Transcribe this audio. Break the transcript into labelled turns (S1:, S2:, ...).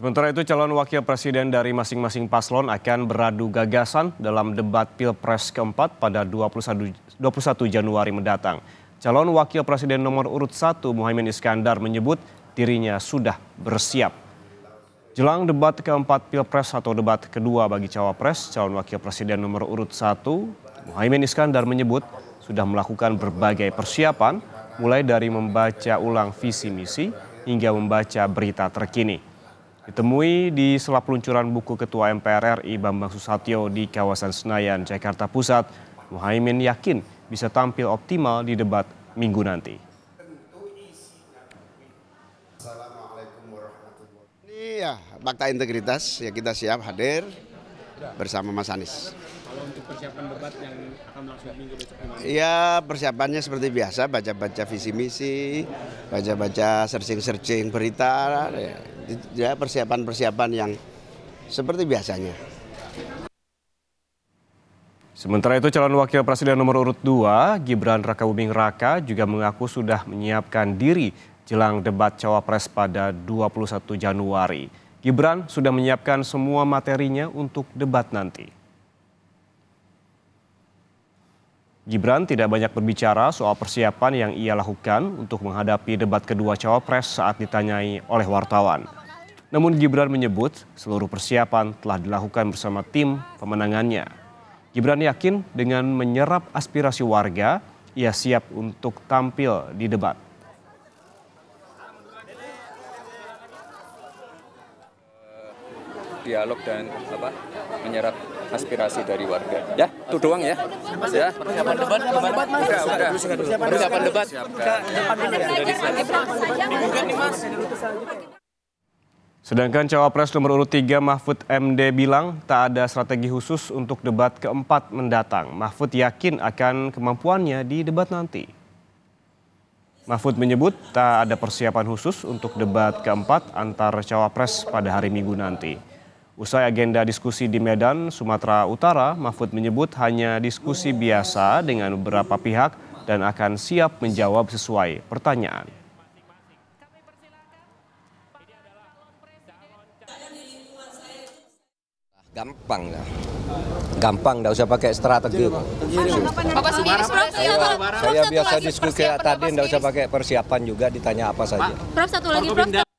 S1: Sementara itu calon wakil presiden dari masing-masing paslon akan beradu gagasan dalam debat Pilpres keempat pada 21, Januari mendatang. Calon wakil presiden nomor urut 1 Muhaimin Iskandar menyebut dirinya sudah bersiap. Jelang debat keempat Pilpres atau debat kedua bagi cawapres, calon wakil presiden nomor urut 1 Muhaimin Iskandar menyebut sudah melakukan berbagai persiapan mulai dari membaca ulang visi misi hingga membaca berita terkini. Ditemui di sela peluncuran buku Ketua MPR RI Bambang Susatyo di kawasan Senayan, Jakarta Pusat, Muhaimin yakin bisa tampil optimal di debat minggu nanti.
S2: Ini ya, fakta integritas ya kita siap hadir bersama Mas Anies.
S1: Kalau untuk persiapan debat yang akan langsung minggu besok ya.
S2: Iya, persiapannya seperti biasa, baca-baca visi misi, baca-baca searching-searching berita, ya ya persiapan-persiapan yang seperti biasanya.
S1: Sementara itu calon wakil presiden nomor urut 2 Gibran Rakabuming Raka juga mengaku sudah menyiapkan diri jelang debat cawapres pada 21 Januari. Gibran sudah menyiapkan semua materinya untuk debat nanti. Gibran tidak banyak berbicara soal persiapan yang ia lakukan untuk menghadapi debat kedua cawapres saat ditanyai oleh wartawan. Namun Gibran menyebut seluruh persiapan telah dilakukan bersama tim pemenangannya. Gibran yakin dengan menyerap aspirasi warga, ia siap untuk tampil di debat. Eh, dialog dan apa menyerap aspirasi dari warga. Ya, itu doang ya. ya. Persiapan debat debat, Enggak, Persiapan debat. Persiapan debat. nih, Mas. Sedangkan cawapres nomor urut 3 Mahfud MD bilang tak ada strategi khusus untuk debat keempat mendatang. Mahfud yakin akan kemampuannya di debat nanti. Mahfud menyebut tak ada persiapan khusus untuk debat keempat antar cawapres pada hari Minggu nanti. Usai agenda diskusi di Medan, Sumatera Utara, Mahfud menyebut hanya diskusi biasa dengan beberapa pihak dan akan siap menjawab sesuai pertanyaan. Gampang lah. Gampang, tidak usah pakai strategi. Bapak Saya biasa diskusi tadi, tidak usah pakai persiapan juga, ditanya apa saja.
S2: Prof, satu lagi, Prof.